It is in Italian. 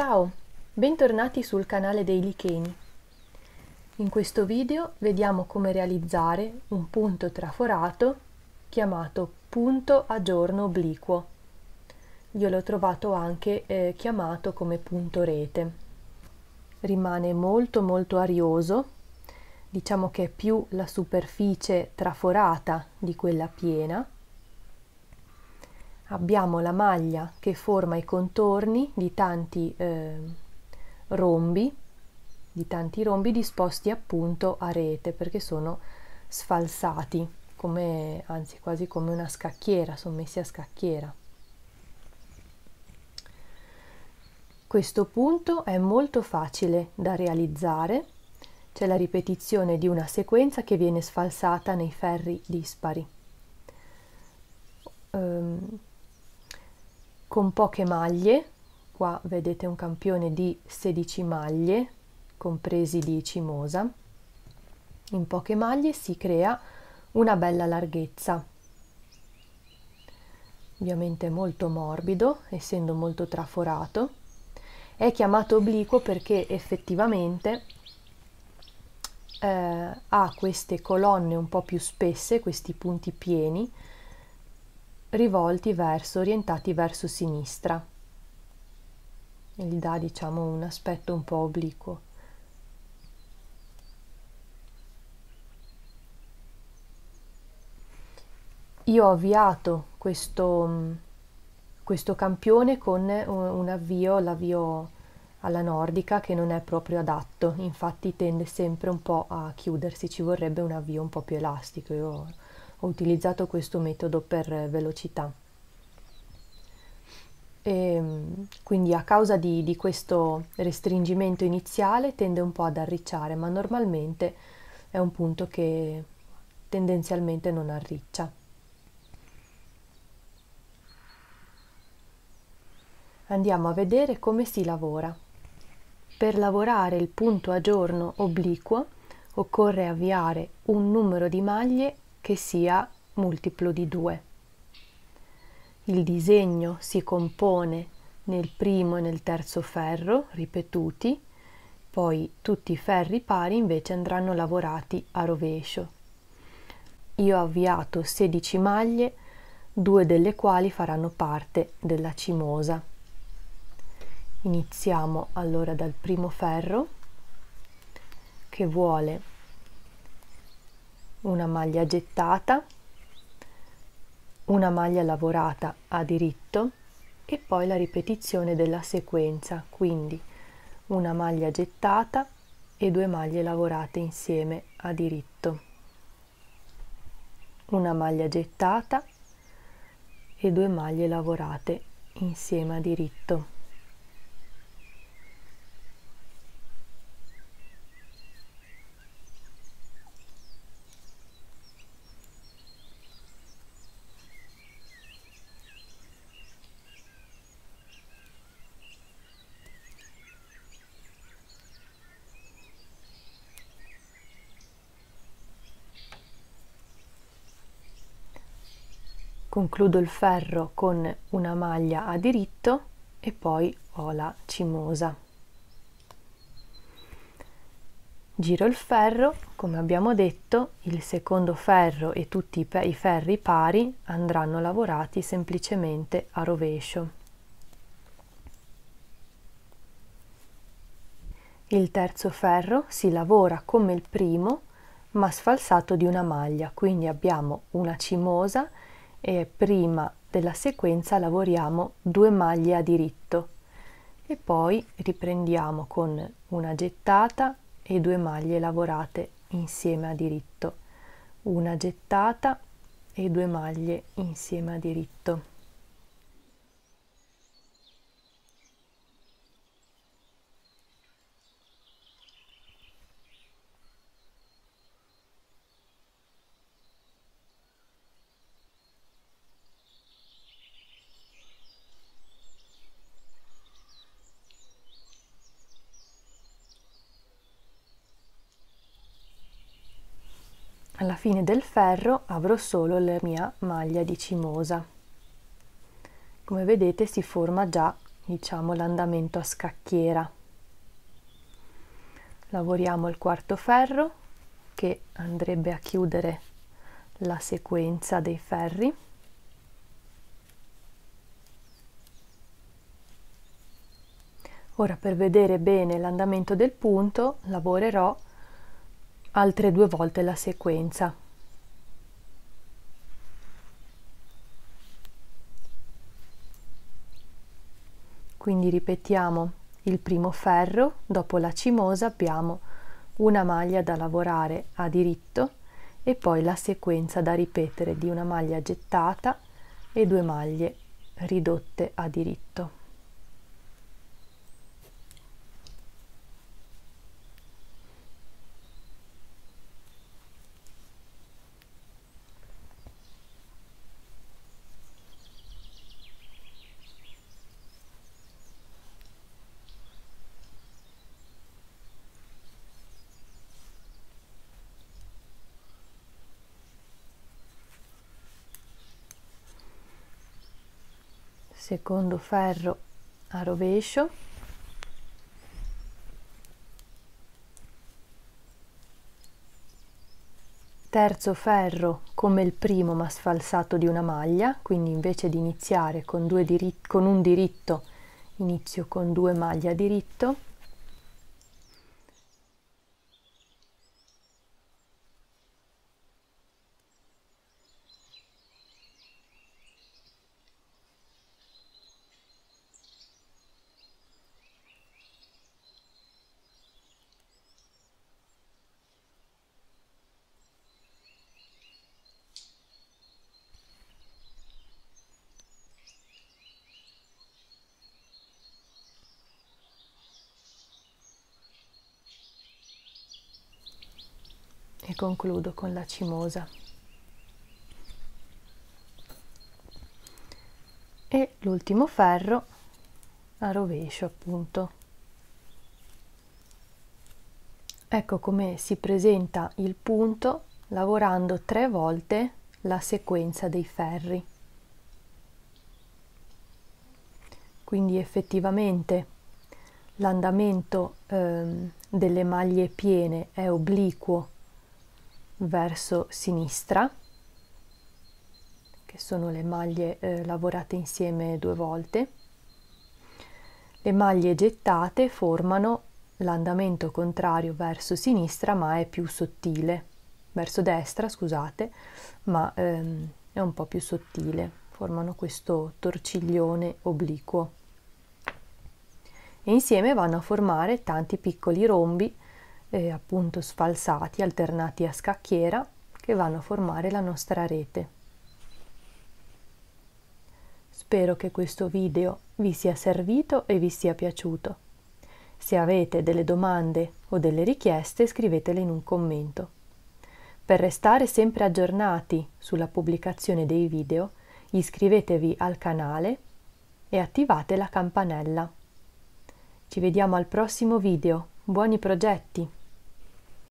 Ciao, bentornati sul canale dei licheni. In questo video vediamo come realizzare un punto traforato chiamato punto a giorno obliquo. Io l'ho trovato anche eh, chiamato come punto rete. Rimane molto molto arioso, diciamo che è più la superficie traforata di quella piena abbiamo la maglia che forma i contorni di tanti eh, rombi di tanti rombi disposti appunto a rete perché sono sfalsati come anzi quasi come una scacchiera sono messi a scacchiera questo punto è molto facile da realizzare c'è la ripetizione di una sequenza che viene sfalsata nei ferri dispari um, con poche maglie, qua vedete un campione di 16 maglie, compresi di cimosa, in poche maglie si crea una bella larghezza. Ovviamente molto morbido, essendo molto traforato. È chiamato obliquo perché effettivamente eh, ha queste colonne un po' più spesse, questi punti pieni, rivolti verso, orientati verso sinistra. E gli dà, diciamo, un aspetto un po' obliquo. Io ho avviato questo, questo campione con un avvio, l'avvio alla nordica che non è proprio adatto, infatti tende sempre un po' a chiudersi, ci vorrebbe un avvio un po' più elastico. Io ho utilizzato questo metodo per velocità. E, ehm, quindi a causa di, di, questo restringimento iniziale tende un po' ad arricciare, ma normalmente è un punto che tendenzialmente non arriccia. Andiamo a vedere come si lavora. Per lavorare il punto a giorno obliquo occorre avviare un numero di maglie che sia multiplo di 2. Il disegno si compone nel primo e nel terzo ferro ripetuti, poi tutti i ferri pari invece andranno lavorati a rovescio. Io ho avviato 16 maglie, due delle quali faranno parte della cimosa. Iniziamo allora dal primo ferro che vuole una maglia gettata, una maglia lavorata a diritto e poi la ripetizione della sequenza, quindi una maglia gettata e due maglie lavorate insieme a diritto. Una maglia gettata e due maglie lavorate insieme a diritto. concludo il ferro con una maglia a diritto e poi ho la cimosa giro il ferro come abbiamo detto il secondo ferro e tutti i, ferri pari andranno lavorati semplicemente a rovescio il terzo ferro si lavora come il primo ma sfalsato di una maglia quindi abbiamo una cimosa e prima della sequenza lavoriamo due maglie a diritto e poi riprendiamo con una gettata e due maglie lavorate insieme a diritto una gettata e due maglie insieme a diritto alla fine del ferro avrò solo la mia maglia di cimosa come vedete si forma già diciamo l'andamento a scacchiera lavoriamo il quarto ferro che andrebbe a chiudere la sequenza dei ferri ora per vedere bene l'andamento del punto lavorerò altre due volte la sequenza. Quindi ripetiamo il primo ferro, dopo la cimosa abbiamo una maglia da lavorare a diritto e poi la sequenza da ripetere di una maglia gettata e due maglie ridotte a diritto. secondo ferro a rovescio terzo ferro come il primo ma sfalsato di una maglia quindi invece di iniziare con, due diritti, con un diritto inizio con due maglie a diritto e concludo con la cimosa. E l'ultimo ferro a rovescio appunto. Ecco come si presenta il punto lavorando tre volte la sequenza dei ferri. Quindi effettivamente l'andamento ehm, delle maglie piene è obliquo verso sinistra, che sono le maglie eh, lavorate insieme due volte. Le maglie gettate formano l'andamento contrario verso sinistra, ma è più sottile, verso destra, scusate, ma ehm, è un po' più sottile, formano questo torciglione obliquo. E insieme vanno a formare tanti piccoli rombi eh, appunto sfalsati alternati a scacchiera che vanno a formare la nostra rete. Spero che questo video vi sia servito e vi sia piaciuto. Se avete delle domande o delle richieste scrivetele in un commento. Per restare sempre aggiornati sulla pubblicazione dei video iscrivetevi al canale e attivate la campanella. Ci vediamo al prossimo video, buoni progetti!